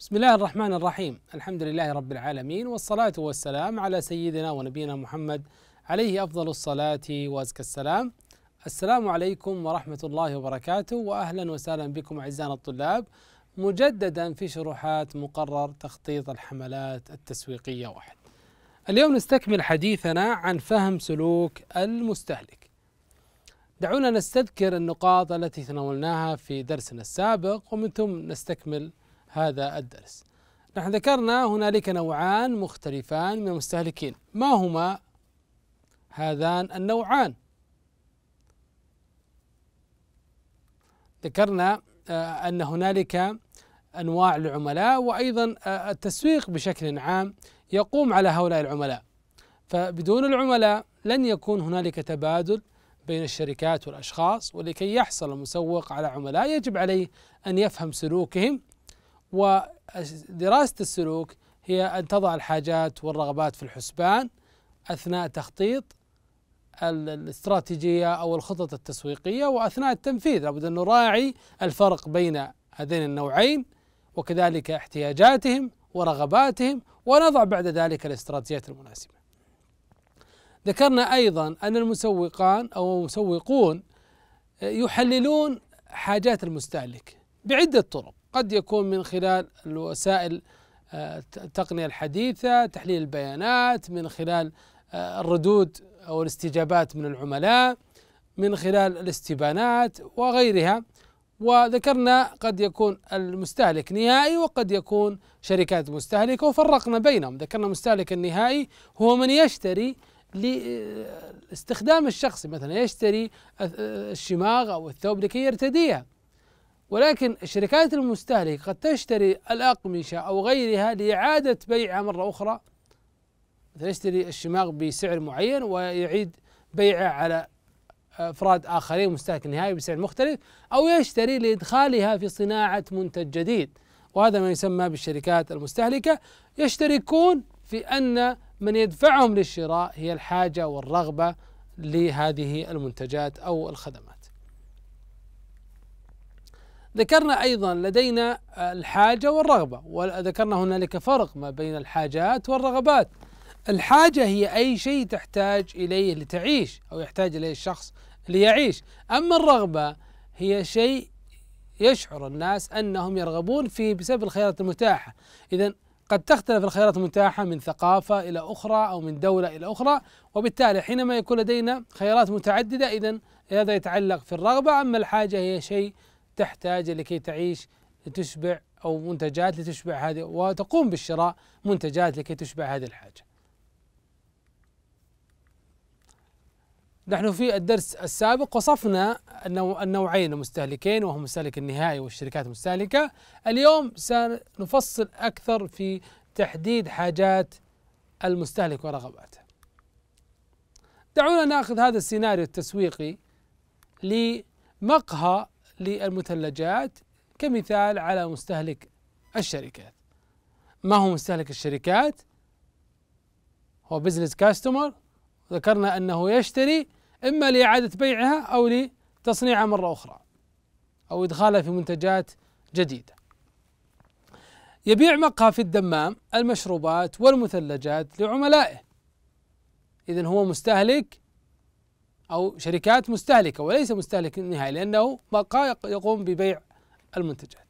بسم الله الرحمن الرحيم الحمد لله رب العالمين والصلاة والسلام على سيدنا ونبينا محمد عليه أفضل الصلاة وأزكى السلام السلام عليكم ورحمة الله وبركاته وأهلا وسهلا بكم أعزائنا الطلاب مجددا في شروحات مقرر تخطيط الحملات التسويقية واحد اليوم نستكمل حديثنا عن فهم سلوك المستهلك دعونا نستذكر النقاط التي تناولناها في درسنا السابق ومن ثم نستكمل هذا الدرس نحن ذكرنا هنالك نوعان مختلفان من المستهلكين ما هما هذان النوعان ذكرنا آه، أن هنالك أنواع العملاء وأيضا آه، التسويق بشكل عام يقوم على هؤلاء العملاء فبدون العملاء لن يكون هنالك تبادل بين الشركات والأشخاص ولكي يحصل المسوق على عملاء يجب عليه أن يفهم سلوكهم ودراسة السلوك هي أن تضع الحاجات والرغبات في الحسبان أثناء تخطيط الاستراتيجية أو الخطط التسويقية وأثناء التنفيذ لابد أن نراعي الفرق بين هذين النوعين وكذلك احتياجاتهم ورغباتهم ونضع بعد ذلك الاستراتيجيات المناسبة ذكرنا أيضا أن المسوقان أو المسوقون يحللون حاجات المستهلك بعدة طرق قد يكون من خلال الوسائل التقنية آه، الحديثة تحليل البيانات من خلال آه، الردود أو الاستجابات من العملاء من خلال الاستبانات وغيرها وذكرنا قد يكون المستهلك نهائي وقد يكون شركات مستهلكة وفرقنا بينهم ذكرنا المستهلك النهائي هو من يشتري آه، لاستخدام الشخصي مثلا يشتري الشماغ أو الثوب لكي يرتديها ولكن الشركات المستهلكة قد تشتري الأقمشة أو غيرها لإعادة بيعها مرة أخرى مثلا يشتري الشماغ بسعر معين ويعيد بيعه على أفراد آخرين مستهلك نهائي بسعر مختلف أو يشتري لإدخالها في صناعة منتج جديد وهذا ما يسمى بالشركات المستهلكة يشتركون في أن من يدفعهم للشراء هي الحاجة والرغبة لهذه المنتجات أو الخدمات ذكرنا أيضا لدينا الحاجة والرغبة وذكرنا هنالك فرق ما بين الحاجات والرغبات الحاجة هي أي شيء تحتاج إليه لتعيش أو يحتاج إليه الشخص ليعيش أما الرغبة هي شيء يشعر الناس أنهم يرغبون فيه بسبب الخيارات المتاحة إذا قد تختلف الخيارات المتاحة من ثقافة إلى أخرى أو من دولة إلى أخرى وبالتالي حينما يكون لدينا خيارات متعددة إذا هذا يتعلق في الرغبة أما الحاجة هي شيء تحتاج لكي تعيش لتشبع أو منتجات لتشبع هذه وتقوم بالشراء منتجات لكي تشبع هذه الحاجة نحن في الدرس السابق وصفنا النوعين المستهلكين وهم المستهلك النهائي والشركات المستهلكة اليوم سنفصل أكثر في تحديد حاجات المستهلك ورغباته دعونا ناخذ هذا السيناريو التسويقي لمقهى للمثلجات كمثال على مستهلك الشركات ما هو مستهلك الشركات هو بزنس كاستمر ذكرنا أنه يشتري إما لإعادة بيعها أو لتصنيعها مرة أخرى أو إدخالها في منتجات جديدة يبيع مقهى في الدمام المشروبات والمثلجات لعملائه اذا هو مستهلك أو شركات مستهلكة وليس مستهلك نهائي لأنه بقى يقوم ببيع المنتجات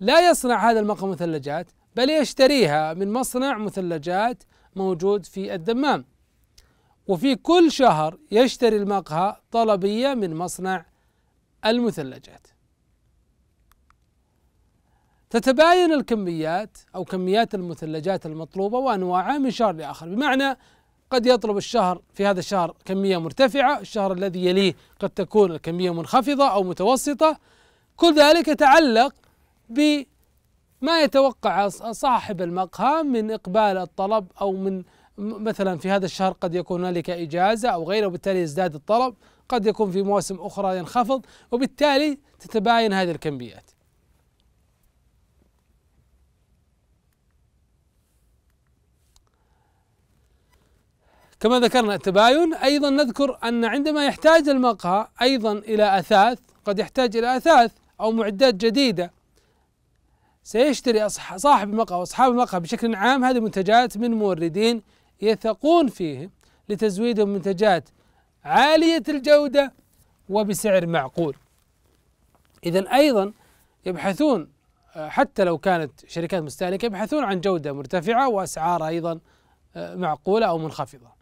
لا يصنع هذا المقهى مثلجات بل يشتريها من مصنع مثلجات موجود في الدمام وفي كل شهر يشتري المقهى طلبية من مصنع المثلجات تتباين الكميات أو كميات المثلجات المطلوبة وأنواعها من شهر لآخر بمعنى قد يطلب الشهر في هذا الشهر كمية مرتفعة الشهر الذي يليه قد تكون الكمية منخفضة أو متوسطة كل ذلك يتعلق بما يتوقع صاحب المقهى من إقبال الطلب أو من مثلا في هذا الشهر قد يكون هنالك إجازة أو غيره وبالتالي يزداد الطلب قد يكون في مواسم أخرى ينخفض وبالتالي تتباين هذه الكميات كما ذكرنا التباين ايضا نذكر ان عندما يحتاج المقهى ايضا الى اثاث قد يحتاج الى اثاث او معدات جديده سيشتري صاحب المقهى واصحاب المقهى بشكل عام هذه المنتجات من موردين يثقون فيهم لتزويدهم منتجات عاليه الجوده وبسعر معقول. اذا ايضا يبحثون حتى لو كانت شركات مستهلكه يبحثون عن جوده مرتفعه واسعار ايضا آه، معقوله او منخفضه.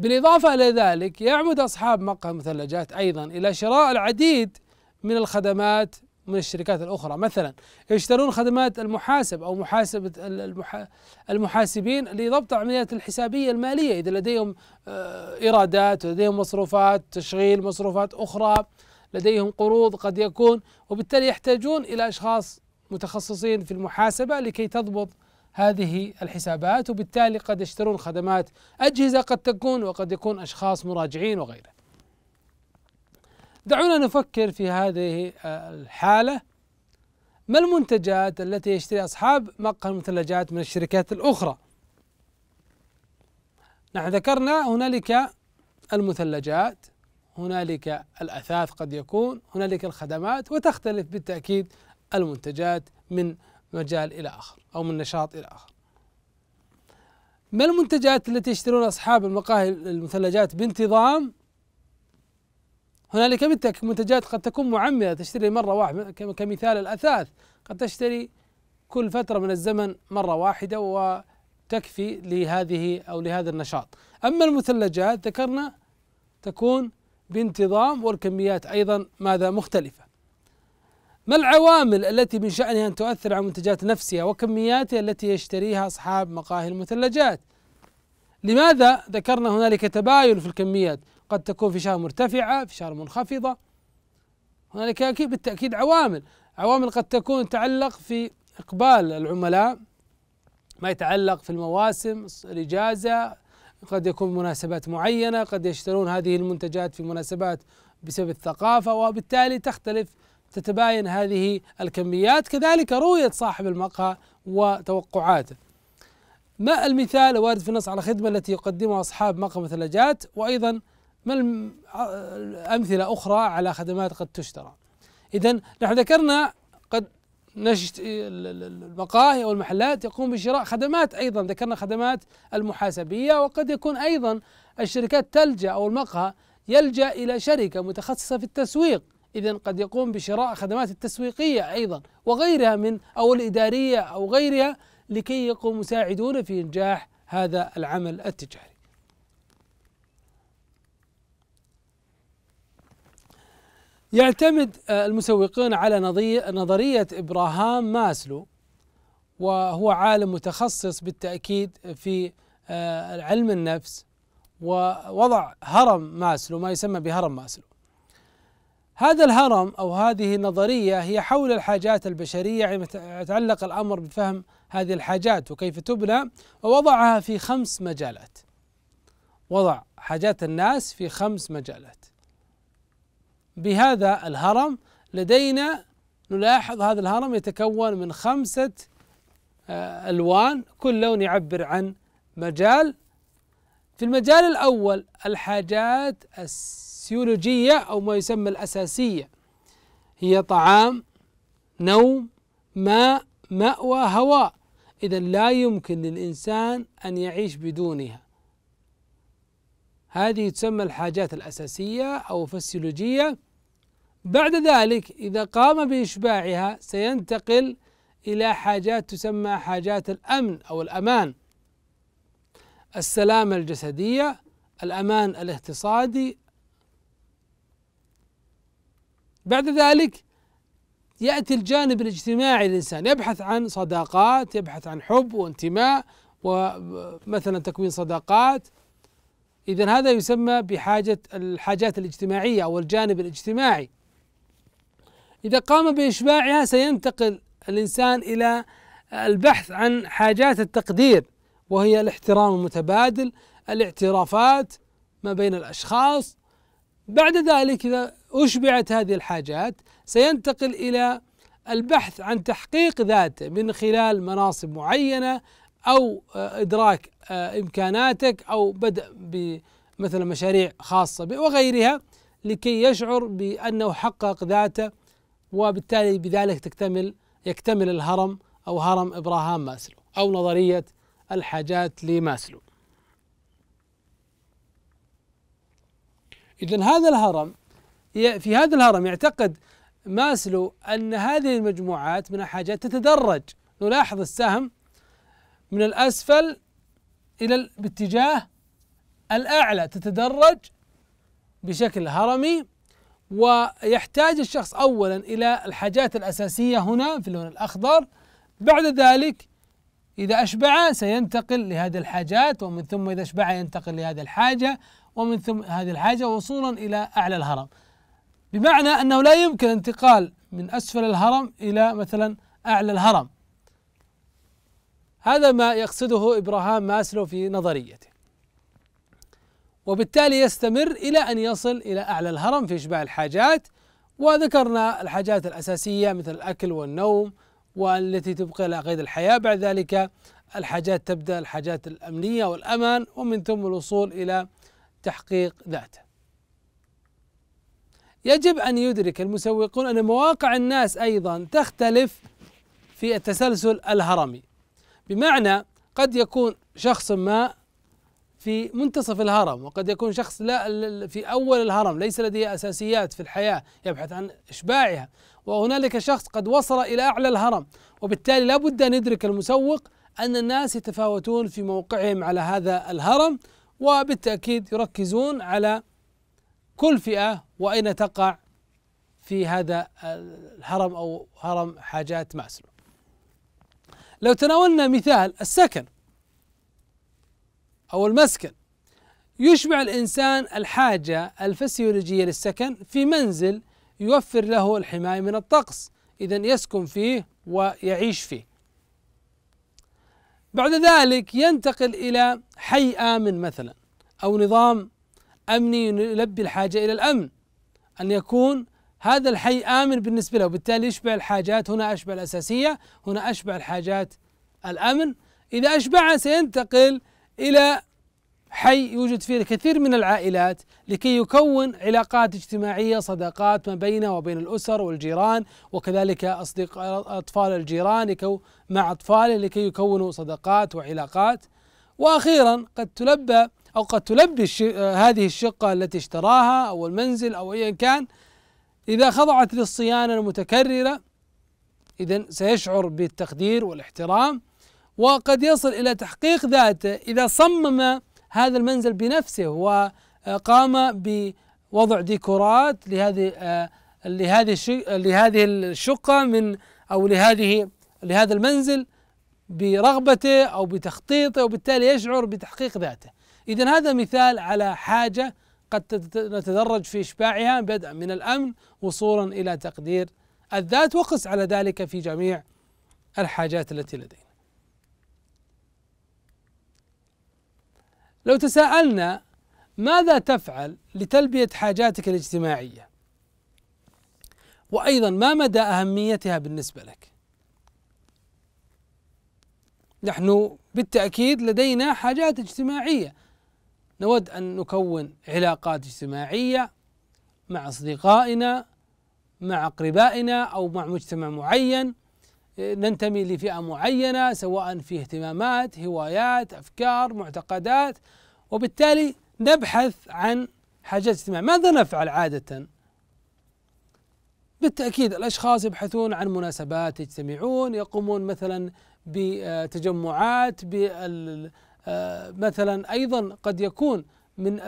بالإضافة إلى ذلك يعمد أصحاب مقهى المثلجات أيضا إلى شراء العديد من الخدمات من الشركات الأخرى مثلا يشترون خدمات المحاسب أو محاسبة المحاسبين لضبط عمليات الحسابية المالية إذا لديهم آه، إيرادات ولديهم مصروفات تشغيل مصروفات أخرى لديهم قروض قد يكون وبالتالي يحتاجون إلى أشخاص متخصصين في المحاسبة لكي تضبط هذه الحسابات وبالتالي قد يشترون خدمات أجهزة قد تكون وقد يكون أشخاص مراجعين وغيره دعونا نفكر في هذه آه، الحالة ما المنتجات التي يشتري أصحاب مقهى المثلجات من الشركات الأخرى نحن ذكرنا هنالك المثلجات هنالك الأثاث قد يكون هنالك الخدمات وتختلف بالتأكيد المنتجات من مجال إلى آخر أو من نشاط إلى آخر ما المنتجات التي يشترون أصحاب المقاهي المثلجات بانتظام هنالك منتجات قد تكون معمرة تشتري مرة واحدة كمثال الأثاث قد تشتري كل فترة من الزمن مرة واحدة وتكفي لهذه أو لهذا النشاط أما المثلجات ذكرنا تكون بانتظام والكميات أيضا ماذا مختلفة ما العوامل التي من شأنها أن تؤثر على منتجات نفسها وكمياتها التي يشتريها أصحاب مقاهي المثلجات لماذا ذكرنا هنالك تباين في الكميات قد تكون في شهر مرتفعة في شهر منخفضة هنالك أكيد بالتأكيد عوامل عوامل قد تكون تعلق في إقبال العملاء ما يتعلق في المواسم الإجازة قد يكون مناسبات معينة قد يشترون هذه المنتجات في مناسبات بسبب الثقافة وبالتالي تختلف تتباين هذه الكميات كذلك رؤية صاحب المقهى وتوقعاته ما المثال الوارد في النص على الخدمة التي يقدمها أصحاب مقهى مثلجات وأيضا ما أمثلة أخرى على خدمات قد تشترى إذا نحن ذكرنا قد نشت المقاهي أو المحلات يقوم بشراء خدمات أيضا ذكرنا خدمات المحاسبية وقد يكون أيضا الشركات تلجأ أو المقهى يلجأ إلى شركة متخصصة في التسويق إذا قد يقوم بشراء خدمات التسويقية أيضا وغيرها من أو الإدارية أو غيرها لكي يقوم مساعدون في إنجاح هذا العمل التجاري يعتمد آه، المسوقون على نظرية إبراهام ماسلو وهو عالم متخصص بالتأكيد في آه، علم النفس ووضع هرم ماسلو ما يسمى بهرم ماسلو هذا الهرم او هذه النظريه هي حول الحاجات البشريه يعني يتعلق الامر بفهم هذه الحاجات وكيف تبنى ووضعها في خمس مجالات. وضع حاجات الناس في خمس مجالات. بهذا الهرم لدينا نلاحظ هذا الهرم يتكون من خمسه آه، الوان كل لون يعبر عن مجال في المجال الاول الحاجات الس الفسيولوجية أو ما يسمى الأساسية هي طعام نوم ماء مأوى هواء إذا لا يمكن للإنسان أن يعيش بدونها هذه تسمى الحاجات الأساسية أو فسيولوجية بعد ذلك إذا قام بإشباعها سينتقل إلى حاجات تسمى حاجات الأمن أو الأمان السلامة الجسدية الأمان الاقتصادي بعد ذلك ياتي الجانب الاجتماعي للانسان يبحث عن صداقات يبحث عن حب وانتماء ومثلا تكوين صداقات اذا هذا يسمى بحاجه الحاجات الاجتماعيه او الجانب الاجتماعي اذا قام باشباعها سينتقل الانسان الى البحث عن حاجات التقدير وهي الاحترام المتبادل الاعترافات ما بين الاشخاص بعد ذلك اذا أشبعت هذه الحاجات سينتقل إلى البحث عن تحقيق ذاته من خلال مناصب معينة أو آه، إدراك آه، إمكاناتك أو بدء بمثلا مشاريع خاصة وغيرها لكي يشعر بأنه حقق ذاته وبالتالي بذلك تكتمل يكتمل الهرم أو هرم إبراهام ماسلو أو نظرية الحاجات لماسلو إذا هذا الهرم في هذا الهرم يعتقد ماسلو أن هذه المجموعات من الحاجات تتدرج نلاحظ السهم من الأسفل إلى باتجاه الأعلى تتدرج بشكل هرمي ويحتاج الشخص أولا إلى الحاجات الأساسية هنا في اللون الأخضر بعد ذلك إذا أشبع سينتقل لهذه الحاجات ومن ثم إذا أشبع ينتقل لهذه الحاجة ومن ثم هذه الحاجة وصولا إلى أعلى الهرم بمعنى انه لا يمكن انتقال من اسفل الهرم الى مثلا اعلى الهرم هذا ما يقصده ابراهام ماسلو في نظريته وبالتالي يستمر الى ان يصل الى اعلى الهرم في اشباع الحاجات وذكرنا الحاجات الاساسيه مثل الاكل والنوم والتي تبقى على قيد الحياه بعد ذلك الحاجات تبدا الحاجات الامنيه والامان ومن ثم الوصول الى تحقيق ذاته يجب أن يدرك المسوقون أن مواقع الناس أيضا تختلف في التسلسل الهرمي بمعنى قد يكون شخص ما في منتصف الهرم وقد يكون شخص لا في أول الهرم ليس لديه أساسيات في الحياة يبحث عن إشباعها وهنالك شخص قد وصل إلى أعلى الهرم وبالتالي لا بد أن يدرك المسوق أن الناس يتفاوتون في موقعهم على هذا الهرم وبالتأكيد يركزون على كل فئة وأين تقع في هذا الهرم أو هرم حاجات ماسلو لو تناولنا مثال السكن أو المسكن يشبع الإنسان الحاجة الفسيولوجية للسكن في منزل يوفر له الحماية من الطقس إذا يسكن فيه ويعيش فيه بعد ذلك ينتقل إلى حي آمن مثلا أو نظام أمني يلبي الحاجة إلى الأمن أن يكون هذا الحي آمن بالنسبة له وبالتالي يشبع الحاجات هنا أشبع الأساسية هنا أشبع الحاجات الأمن إذا أشبعها سينتقل إلى حي يوجد فيه الكثير من العائلات لكي يكون علاقات اجتماعية صداقات ما بينه وبين الأسر والجيران وكذلك أصدقاء أطفال الجيران مع أطفاله لكي يكونوا صداقات وعلاقات وأخيرا قد تلبى أو قد تلبي آه، هذه الشقة التي اشتراها أو المنزل أو أيا كان إذا خضعت للصيانة المتكررة إذا سيشعر بالتقدير والاحترام وقد يصل إلى تحقيق ذاته إذا صمم هذا المنزل بنفسه وقام بوضع ديكورات لهذه آه، لهذه لهذه الشقة من أو لهذه لهذا المنزل برغبته أو بتخطيطه وبالتالي يشعر بتحقيق ذاته إذا هذا مثال على حاجة قد نتدرج في إشباعها بدءا من الأمن وصولا إلى تقدير الذات وقس على ذلك في جميع الحاجات التي لدينا لو تساءلنا ماذا تفعل لتلبية حاجاتك الاجتماعية وأيضا ما مدى أهميتها بالنسبة لك نحن بالتأكيد لدينا حاجات اجتماعية نود أن نكون علاقات اجتماعية مع أصدقائنا مع أقربائنا أو مع مجتمع معين ننتمي لفئة معينة سواء في اهتمامات هوايات أفكار معتقدات وبالتالي نبحث عن حاجات اجتماع ماذا نفعل عادة؟ بالتأكيد الأشخاص يبحثون عن مناسبات يجتمعون يقومون مثلا بتجمعات بال آه، مثلا أيضا قد يكون من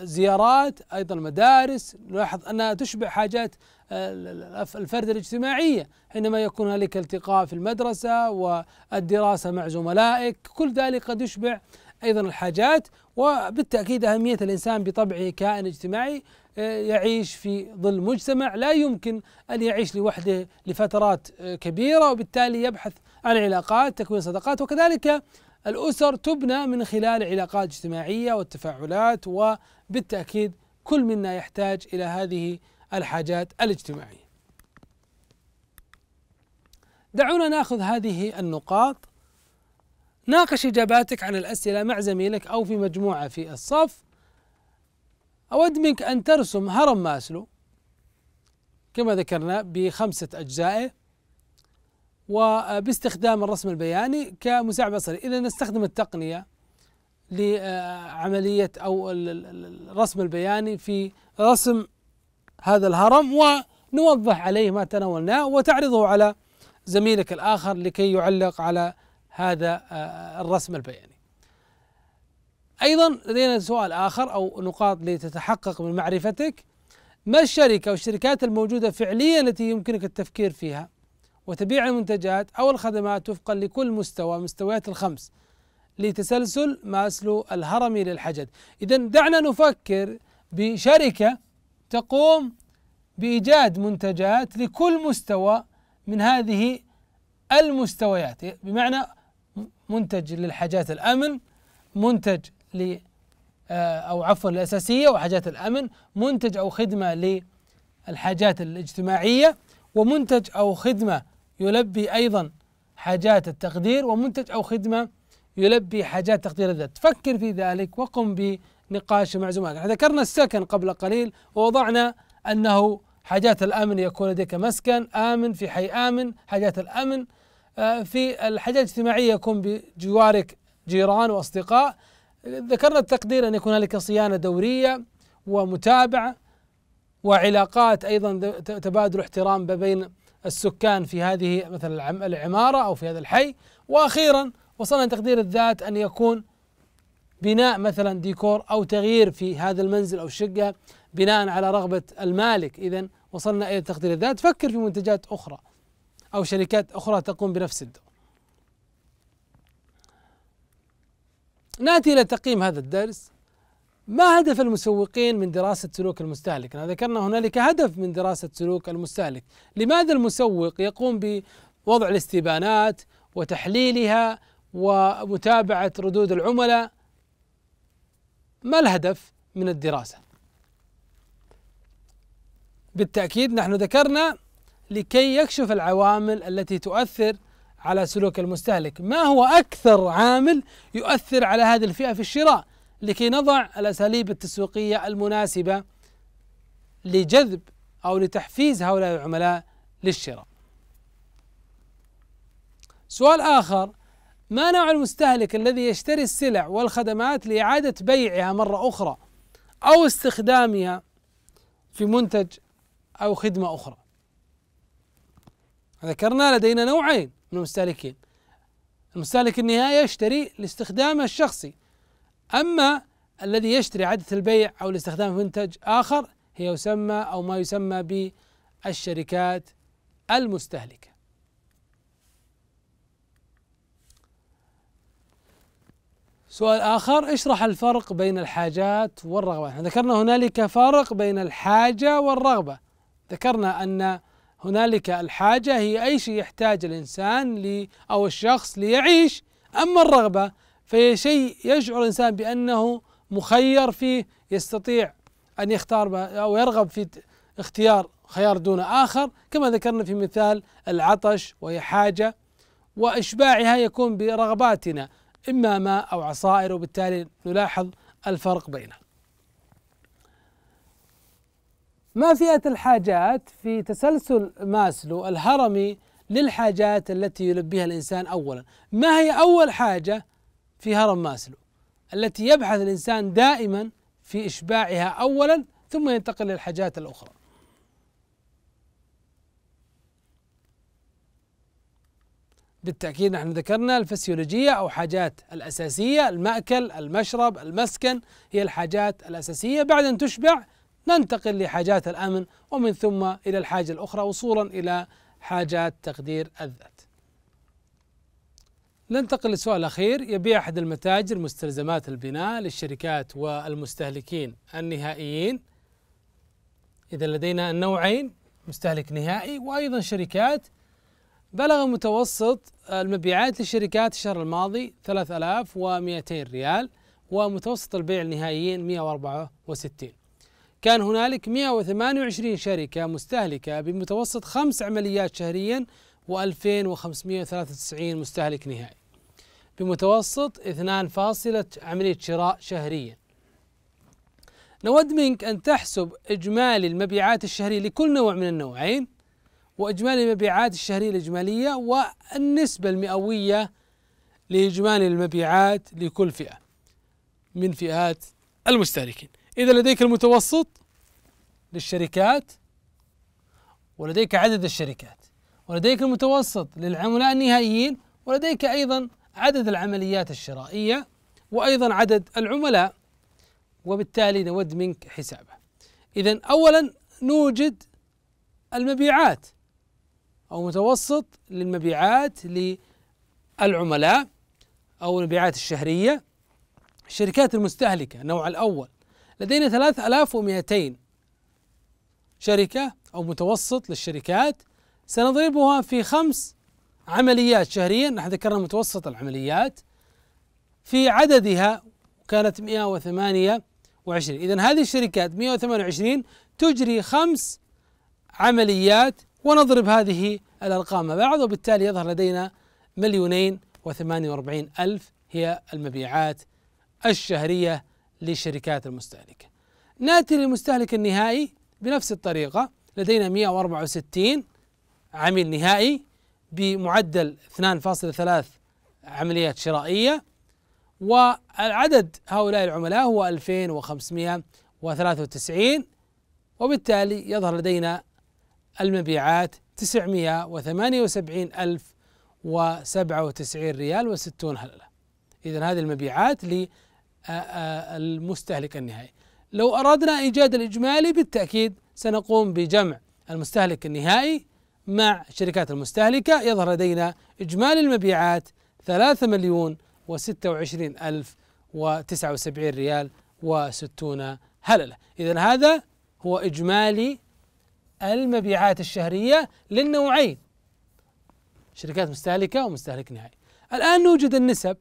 الزيارات أيضا المدارس نلاحظ أنها تشبع حاجات الفرد الاجتماعية حينما يكون هنالك التقاء في المدرسة والدراسة مع زملائك كل ذلك قد يشبع أيضا الحاجات وبالتأكيد أهمية الإنسان بطبعه كائن اجتماعي آه، يعيش في ظل مجتمع لا يمكن أن يعيش لوحده لفترات آه، كبيرة وبالتالي يبحث عن علاقات تكوين صداقات وكذلك الأسر تبنى من خلال علاقات اجتماعية والتفاعلات وبالتأكيد كل منا يحتاج إلى هذه الحاجات الاجتماعية دعونا ناخذ هذه النقاط ناقش إجاباتك عن الأسئلة مع زميلك أو في مجموعة في الصف أود منك أن ترسم هرم ماسلو كما ذكرنا بخمسة أجزائه وباستخدام الرسم البياني كمساعد بصري إذا نستخدم التقنية لعملية أو الرسم البياني في رسم هذا الهرم ونوضح عليه ما تناولناه وتعرضه على زميلك الآخر لكي يعلق على هذا آه، الرسم البياني أيضا لدينا سؤال آخر أو نقاط لتتحقق من معرفتك ما الشركة والشركات الموجودة فعليا التي يمكنك التفكير فيها وتبيع المنتجات أو الخدمات وفقا لكل مستوى مستويات الخمس لتسلسل ماسلو الهرمي للحجد إذا دعنا نفكر بشركة تقوم بإيجاد منتجات لكل مستوى من هذه المستويات بمعنى منتج للحاجات الأمن منتج ل آه، أو عفوا الأساسية وحاجات الأمن منتج أو خدمة للحاجات الاجتماعية ومنتج أو خدمة يلبي أيضا حاجات التقدير ومنتج أو خدمة يلبي حاجات تقدير الذات فكر في ذلك وقم بنقاش مع زملائك ذكرنا السكن قبل قليل ووضعنا أنه حاجات الأمن يكون لديك مسكن آمن في حي آمن حاجات الأمن آه، في الحاجات الاجتماعية يكون بجوارك جيران وأصدقاء ذكرنا التقدير أن يكون هنالك صيانة دورية ومتابعة وعلاقات أيضا تبادل احترام بين السكان في هذه مثلا العمارة أو في هذا الحي وأخيرا وصلنا لتقدير الذات أن يكون بناء مثلا ديكور أو تغيير في هذا المنزل أو الشقة بناء على رغبة المالك إذا وصلنا إلى تقدير الذات فكر في منتجات أخرى أو شركات أخرى تقوم بنفس الدور ناتي إلى تقييم هذا الدرس ما هدف المسوقين من دراسة سلوك المستهلك؟ ذكرنا هنالك هدف من دراسة سلوك المستهلك، لماذا المسوق يقوم بوضع الاستبانات وتحليلها ومتابعة ردود العملاء؟ ما الهدف من الدراسة؟ بالتأكيد نحن ذكرنا لكي يكشف العوامل التي تؤثر على سلوك المستهلك، ما هو أكثر عامل يؤثر على هذه الفئة في الشراء؟ لكي نضع الأساليب التسويقية المناسبة لجذب أو لتحفيز هؤلاء العملاء للشراء سؤال آخر ما نوع المستهلك الذي يشتري السلع والخدمات لإعادة بيعها مرة أخرى أو استخدامها في منتج أو خدمة أخرى ذكرنا لدينا نوعين من المستهلكين المستهلك النهائي يشتري لاستخدامه الشخصي أما الذي يشتري عادة البيع أو الاستخدام في منتج آخر هي يسمى أو ما يسمى بالشركات المستهلكة سؤال آخر اشرح الفرق بين الحاجات والرغبة ذكرنا هنالك فرق بين الحاجة والرغبة ذكرنا أن هنالك الحاجة هي أي شيء يحتاج الإنسان لي أو الشخص ليعيش أما الرغبة فهي شيء يشعر الإنسان بأنه مخير فيه يستطيع أن يختار أو يرغب في اختيار خيار دون آخر كما ذكرنا في مثال العطش وهي حاجة وإشباعها يكون برغباتنا إما ماء أو عصائر وبالتالي نلاحظ الفرق بينها ما فئة الحاجات في تسلسل ماسلو الهرمي للحاجات التي يلبيها الإنسان أولا ما هي أول حاجة في هرم ماسلو التي يبحث الإنسان دائما في إشباعها أولا ثم ينتقل للحاجات الأخرى بالتأكيد نحن ذكرنا الفسيولوجية أو حاجات الأساسية المأكل المشرب المسكن هي الحاجات الأساسية بعد أن تشبع ننتقل لحاجات الأمن ومن ثم إلى الحاجة الأخرى وصولا إلى حاجات تقدير الذات ننتقل للسؤال الأخير يبيع أحد المتاجر مستلزمات البناء للشركات والمستهلكين النهائيين إذا لدينا النوعين مستهلك نهائي وأيضا شركات بلغ متوسط المبيعات للشركات الشهر الماضي 3200 ريال ومتوسط البيع النهائيين 164 كان هنالك 128 شركة مستهلكة بمتوسط خمس عمليات شهريا و2593 مستهلك نهائي بمتوسط 2 فاصلة عملية شراء شهريا نود منك أن تحسب إجمالي المبيعات الشهرية لكل نوع من النوعين وإجمالي المبيعات الشهرية الإجمالية والنسبة المئوية لإجمالي المبيعات لكل فئة من فئات المستهلكين إذا لديك المتوسط للشركات ولديك عدد الشركات ولديك المتوسط للعملاء النهائيين ولديك أيضا عدد العمليات الشرائية وأيضا عدد العملاء وبالتالي نود منك حسابه إذا أولا نوجد المبيعات أو متوسط للمبيعات للعملاء أو المبيعات الشهرية الشركات المستهلكة النوع الأول لدينا 3200 شركة أو متوسط للشركات سنضربها في خمس عمليات شهريا نحن ذكرنا متوسط العمليات في عددها كانت 128 إذا هذه الشركات 128 تجري خمس عمليات ونضرب هذه الأرقام مع بعض وبالتالي يظهر لدينا مليونين وثمانية وأربعين ألف هي المبيعات الشهرية للشركات المستهلكة ناتي للمستهلك النهائي بنفس الطريقة لدينا 164 عميل نهائي بمعدل 2.3 عمليات شرائية والعدد هؤلاء العملاء هو 2593 وبالتالي يظهر لدينا المبيعات 978097 و و97 ريال و60 هللة إذا هذه المبيعات للمستهلك النهائي لو أردنا إيجاد الإجمالي بالتأكيد سنقوم بجمع المستهلك النهائي مع الشركات المستهلكة يظهر لدينا إجمالي المبيعات 3 مليون و26 ألف و79 ريال و60 هللة إذا هذا هو إجمالي المبيعات الشهرية للنوعين شركات مستهلكة ومستهلك نهائي الآن نوجد النسب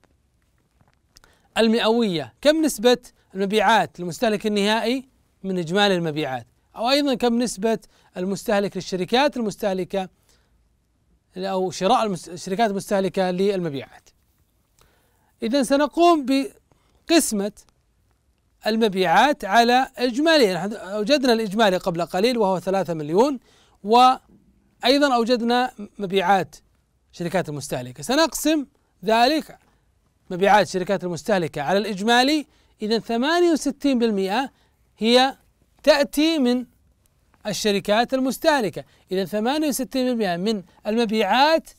المئوية كم نسبة المبيعات للمستهلك النهائي من إجمالي المبيعات أو أيضا كم نسبة المستهلك للشركات المستهلكة أو شراء الشركات المستهلكة للمبيعات إذا سنقوم بقسمة المبيعات على إجمالي أوجدنا الإجمالي قبل قليل وهو ثلاثة مليون وأيضا أوجدنا مبيعات شركات المستهلكة سنقسم ذلك مبيعات شركات المستهلكة على الإجمالي إذا 68% هي تأتي من الشركات المستهلكة إذا 68% من المبيعات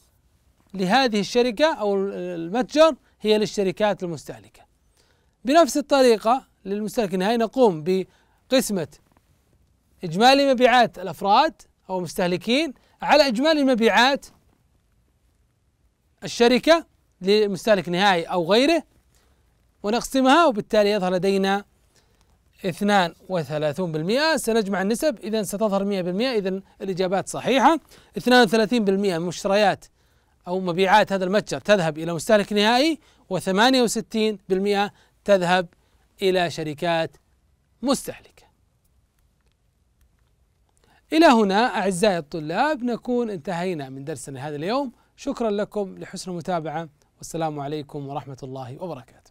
لهذه الشركة أو المتجر هي للشركات المستهلكة بنفس الطريقة للمستهلك النهائي نقوم بقسمة إجمالي مبيعات الأفراد أو المستهلكين على إجمالي مبيعات الشركة لمستهلك نهائي أو غيره ونقسمها وبالتالي يظهر لدينا 32% سنجمع النسب إذا ستظهر 100% إذا الإجابات صحيحة 32% من مشتريات أو مبيعات هذا المتجر تذهب إلى مستهلك نهائي و68% تذهب إلى شركات مستهلكة إلى هنا أعزائي الطلاب نكون انتهينا من درسنا هذا اليوم شكرا لكم لحسن المتابعة والسلام عليكم ورحمة الله وبركاته